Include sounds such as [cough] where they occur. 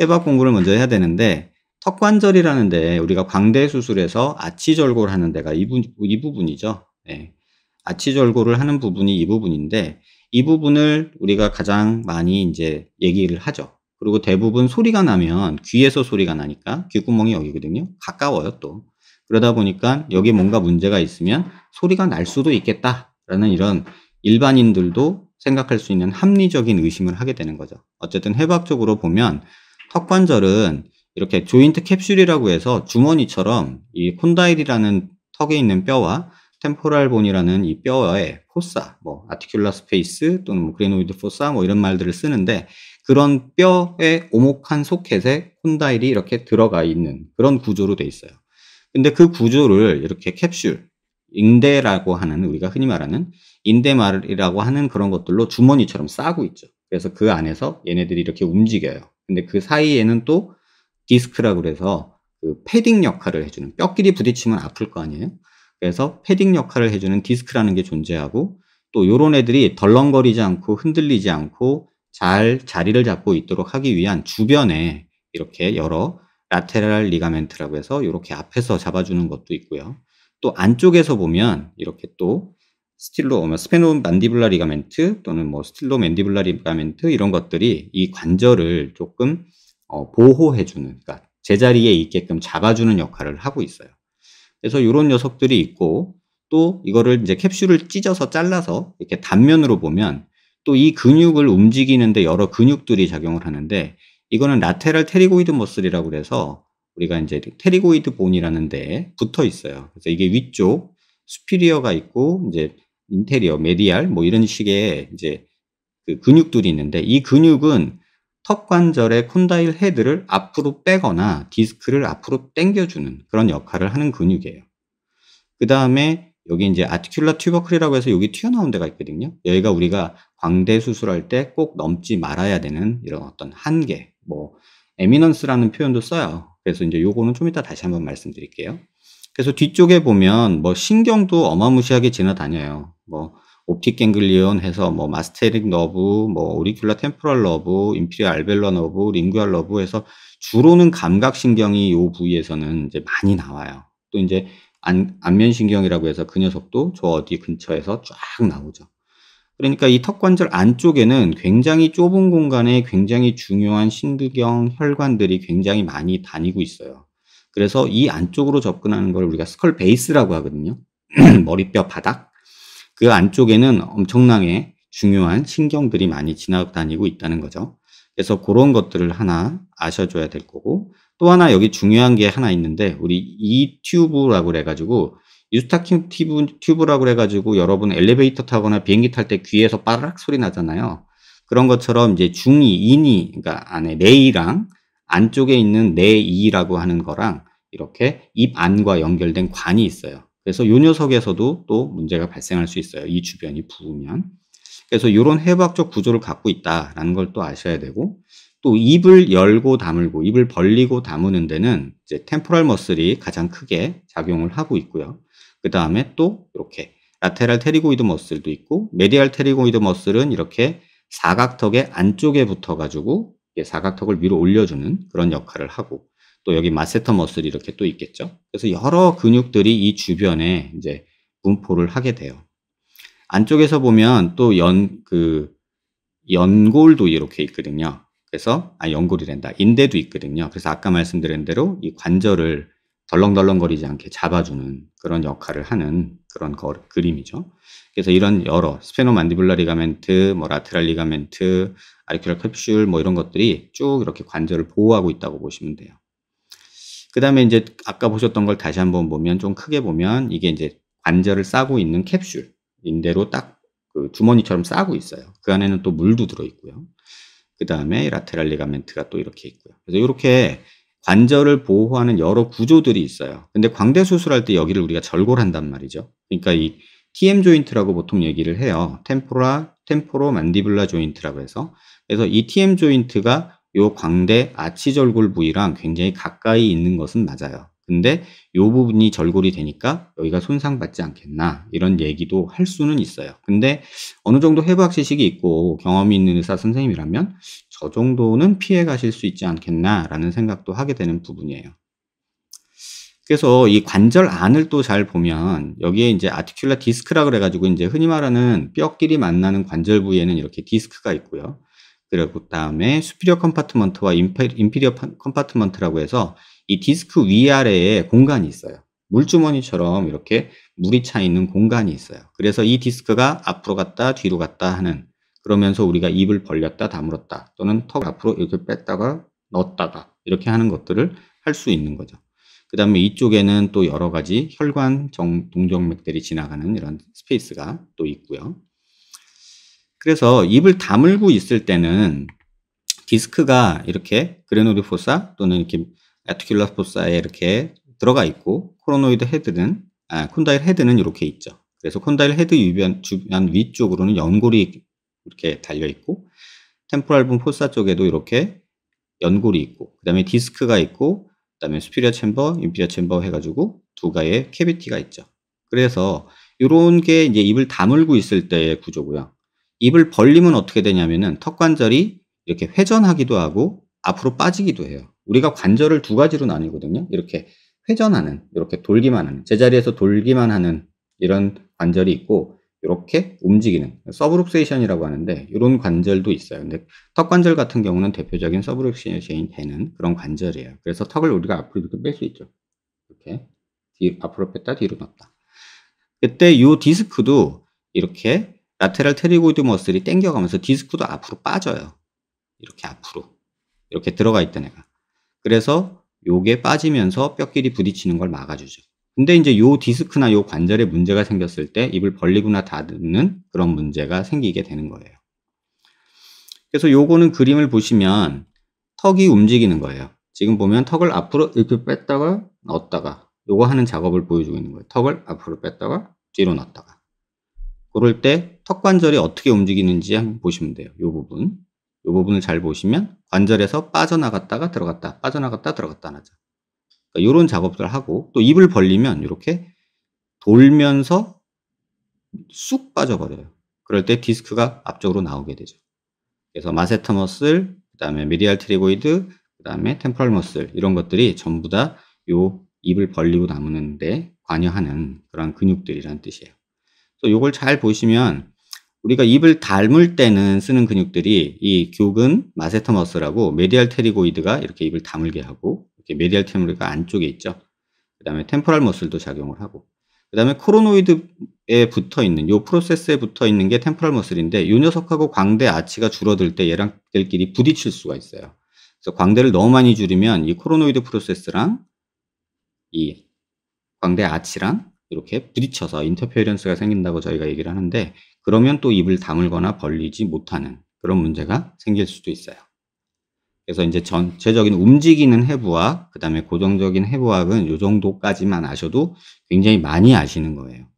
해박 공부를 먼저 해야 되는데 턱관절이라는 데 우리가 광대 수술에서 아치절골 하는 데가 이, 부, 이 부분이죠. 네. 예. 아치절골을 하는 부분이 이 부분인데 이 부분을 우리가 가장 많이 이제 얘기를 하죠. 그리고 대부분 소리가 나면 귀에서 소리가 나니까 귓구멍이 여기거든요. 가까워요 또. 그러다 보니까 여기 뭔가 문제가 있으면 소리가 날 수도 있겠다라는 이런 일반인들도 생각할 수 있는 합리적인 의심을 하게 되는 거죠. 어쨌든 해박적으로 보면 턱관절은 이렇게 조인트 캡슐이라고 해서 주머니처럼 이 콘다일이라는 턱에 있는 뼈와 템포랄본이라는 이 뼈의 포사, 뭐 아티큘라 스페이스 또는 뭐 그레노이드 포사 뭐 이런 말들을 쓰는데 그런 뼈의 오목한 소켓에 콘다일이 이렇게 들어가 있는 그런 구조로 돼 있어요. 근데 그 구조를 이렇게 캡슐, 인대라고 하는 우리가 흔히 말하는 인대말이라고 하는 그런 것들로 주머니처럼 싸고 있죠. 그래서 그 안에서 얘네들이 이렇게 움직여요. 근데 그 사이에는 또 디스크라 그래서 그 패딩 역할을 해주는 뼈끼리 부딪히면 아플 거 아니에요. 그래서 패딩 역할을 해주는 디스크라는 게 존재하고 또 요런 애들이 덜렁거리지 않고 흔들리지 않고 잘 자리를 잡고 있도록 하기 위한 주변에 이렇게 여러 라테랄 리가멘트라고 해서 이렇게 앞에서 잡아주는 것도 있고요. 또 안쪽에서 보면 이렇게 또 스틸로 뭐 스페노 만디블라 리가멘트 또는 뭐 스틸로 맨디블라 리가멘트 이런 것들이 이 관절을 조금 어, 보호해주는 그러니까 제자리에 있게끔 잡아주는 역할을 하고 있어요. 그래서 이런 녀석들이 있고 또 이거를 이제 캡슐을 찢어서 잘라서 이렇게 단면으로 보면 또 이 근육을 움직이는데 여러 근육들이 작용을 하는데 이거는 라테랄 테리고이드 머슬이라고 그래서 우리가 이제 테리고이드 본이라는 데 붙어 있어요. 그래서 이게 위쪽 스피리어가 있고 이제 인테리어, 메디알 뭐 이런 식의 이제 그 근육들이 있는데 이 근육은 턱 관절의 콘다일 헤드를 앞으로 빼거나 디스크를 앞으로 당겨주는 그런 역할을 하는 근육이에요. 그 다음에 여기 이제 아티큘라 튜버클이라고 해서 여기 튀어나온 데가 있거든요. 여기가 우리가 광대 수술할 때 꼭 넘지 말아야 되는 이런 어떤 한계, 뭐 에미넌스라는 표현도 써요. 그래서 이제 요거는 좀 이따 다시 한번 말씀드릴게요. 그래서 뒤쪽에 보면 뭐 신경도 어마무시하게 지나다녀요. 뭐 옵틱 갱글리온 해서 뭐 마스테릭 너브, 뭐 오리큘라 템포럴 너브, 인피리 알벨러 너브, 링구알 너브 해서 주로는 감각 신경이 요 부위에서는 이제 많이 나와요. 또 이제 안, 안면 신경이라고 해서 그 녀석도 저 어디 근처에서 쫙 나오죠. 그러니까 이 턱관절 안쪽에는 굉장히 좁은 공간에 굉장히 중요한 신두경 혈관들이 굉장히 많이 다니고 있어요. 그래서 이 안쪽으로 접근하는 걸 우리가 스컬 베이스라고 하거든요. [clears throat] 머리뼈 바닥. 그 안쪽에는 엄청나게 중요한 신경들이 많이 지나다니고 있다는 거죠. 그래서 그런 것들을 하나 아셔줘야 될 거고 또 하나 여기 중요한 게 하나 있는데 우리 이 튜브라고 그래가지고 유스타킹 튜브, 튜브라고 그래가지고 여러분 엘리베이터 타거나 비행기 탈 때 귀에서 빠락 소리 나잖아요. 그런 것처럼 이제 중이, 인이, 그러니까 안에 레이랑 안쪽에 있는 내이라고 하는 거랑 이렇게 입 안과 연결된 관이 있어요. 그래서 요 녀석에서도 또 문제가 발생할 수 있어요. 이 주변이 부으면. 그래서 이런 해부학적 구조를 갖고 있다라는 걸 또 아셔야 되고 또 입을 열고 다물고 입을 벌리고 다무는 데는 이제 템포럴 머슬이 가장 크게 작용을 하고 있고요. 그 다음에 또 이렇게 라테랄 테리고이드 머슬도 있고 메디알 테리고이드 머슬은 이렇게 사각턱의 안쪽에 붙어가지고 사각턱을 위로 올려주는 그런 역할을 하고 또 여기 마세터 머슬이 이렇게 또 있겠죠. 그래서 여러 근육들이 이 주변에 이제 분포를 하게 돼요. 안쪽에서 보면 또 연 그 연골도 이렇게 있거든요. 그래서 아연골이된다 인대도 있거든요. 그래서 아까 말씀드린 대로 이 관절을 덜렁덜렁거리지 않게 잡아주는 그런 역할을 하는 그런 거, 그림이죠. 그래서 이런 여러 스페노만디블라 리가멘트, 뭐 라테랄 리가멘트, 아리큐럴 캡슐 뭐 이런 것들이 쭉 이렇게 관절을 보호하고 있다고 보시면 돼요. 그 다음에 이제 아까 보셨던 걸 다시 한번 보면 좀 크게 보면 이게 이제 관절을 싸고 있는 캡슐 인대로 딱 그 주머니처럼 싸고 있어요. 그 안에는 또 물도 들어있고요. 그 다음에 라테랄 리가멘트가 또 이렇게 있고요. 그래서 이렇게 관절을 보호하는 여러 구조들이 있어요. 근데 광대 수술할 때 여기를 우리가 절골한단 말이죠. 그러니까 이 TM 조인트라고 보통 얘기를 해요. 템포라 템포로 만디블라 조인트라고 해서 그래서 이 TM 조인트가 요 광대 아치절골 부위랑 굉장히 가까이 있는 것은 맞아요. 근데 요 부분이 절골이 되니까 여기가 손상받지 않겠나 이런 얘기도 할 수는 있어요. 근데 어느 정도 해부학 지식이 있고 경험이 있는 의사 선생님이라면 저 정도는 피해 가실 수 있지 않겠나라는 생각도 하게 되는 부분이에요. 그래서 이 관절 안을 또 잘 보면 여기에 이제 아티큘라 디스크라 그래가지고 이제 흔히 말하는 뼈끼리 만나는 관절 부위에는 이렇게 디스크가 있고요. 그리고 다음에 수피리어 컴파트먼트와 임페 인피리어 컴파트먼트라고 해서 이 디스크 위아래에 공간이 있어요. 물주머니처럼 이렇게 물이 차 있는 공간이 있어요. 그래서 이 디스크가 앞으로 갔다 뒤로 갔다 하는 그러면서 우리가 입을 벌렸다 다물었다 또는 턱 앞으로 이렇게 뺐다가 넣었다가 이렇게 하는 것들을 할 수 있는 거죠. 그 다음에 이쪽에는 또 여러 가지 혈관 정, 동정맥들이 지나가는 이런 스페이스가 또 있고요. 그래서 입을 다물고 있을 때는 디스크가 이렇게 그레노리포사 또는 이렇게 야투큘스 포사에 이렇게 들어가 있고 코로노이드 헤드는 아, 콘다일 헤드는 이렇게 있죠. 그래서 콘다일 헤드 주변, 주변 위쪽으로는 연골이 이렇게 달려 있고 템포랄본 포사 쪽에도 이렇게 연골이 있고 그 다음에 디스크가 있고 그 다음에 스피리어 챔버, 인피리어 챔버 해가지고 두 가의 캐비티가 있죠. 그래서 이런 게 이제 입을 다물고 있을 때의 구조고요. 입을 벌리면 어떻게 되냐면은 턱 관절이 이렇게 회전하기도 하고 앞으로 빠지기도 해요. 우리가 관절을 두 가지로 나뉘거든요. 이렇게 회전하는, 이렇게 돌기만 하는, 제자리에서 돌기만 하는 이런 관절이 있고, 이렇게 움직이는 서브룩세이션이라고 하는데 이런 관절도 있어요. 근데 턱 관절 같은 경우는 대표적인 서브룩세이션이 되는 그런 관절이에요. 그래서 턱을 우리가 앞으로 이렇게 뺄 수 있죠. 이렇게 뒤, 앞으로 뺐다 뒤로 넣었다 그때 이 디스크도 이렇게 라테랄 테리고이드 머슬이 땡겨가면서 디스크도 앞으로 빠져요. 이렇게 앞으로 이렇게 들어가 있던 애가 그래서 요게 빠지면서 뼈끼리 부딪히는 걸 막아주죠. 근데 이제 요 디스크나 요 관절에 문제가 생겼을 때 입을 벌리거나 닫는 그런 문제가 생기게 되는 거예요. 그래서 요거는 그림을 보시면 턱이 움직이는 거예요. 지금 보면 턱을 앞으로 이렇게 뺐다가 넣었다가 요거 하는 작업을 보여주고 있는 거예요. 턱을 앞으로 뺐다가 뒤로 넣었다가 그럴 때 턱관절이 어떻게 움직이는지 한번 보시면 돼요. 요 부분. 이 부분을 잘 보시면 관절에서 빠져나갔다가 들어갔다 빠져나갔다 들어갔다 하죠. 그러니까 이런 작업들 하고 또 입을 벌리면 이렇게 돌면서 쑥 빠져버려요. 그럴 때 디스크가 앞쪽으로 나오게 되죠. 그래서 마세터 머슬, 그 다음에 미디알 트리고이드, 그 다음에 템포럴 머슬 이런 것들이 전부 다 이 입을 벌리고 남는데 관여하는 그런 근육들이란 뜻이에요. 그 이걸 잘 보시면 우리가 입을 닮을 때는 쓰는 근육들이 이 교근 마세터머스라고 메디알 테리고이드가 이렇게 입을 다물게 하고 이렇게 메디알 테리고이드가 안쪽에 있죠. 그 다음에 템포럴 머슬도 작용을 하고 그 다음에 코로노이드에 붙어 있는 요 프로세스에 붙어 있는 게 템포럴 머슬인데 요 녀석하고 광대 아치가 줄어들 때 얘랑들끼리 부딪힐 수가 있어요. 그래서 광대를 너무 많이 줄이면 이 코로노이드 프로세스랑 이 광대 아치랑 이렇게 부딪혀서 인터페어런스가 생긴다고 저희가 얘기를 하는데 그러면 또 입을 다물거나 벌리지 못하는 그런 문제가 생길 수도 있어요. 그래서 이제 전체적인 움직이는 해부학, 그 다음에 고정적인 해부학은 이 정도까지만 아셔도 굉장히 많이 아시는 거예요.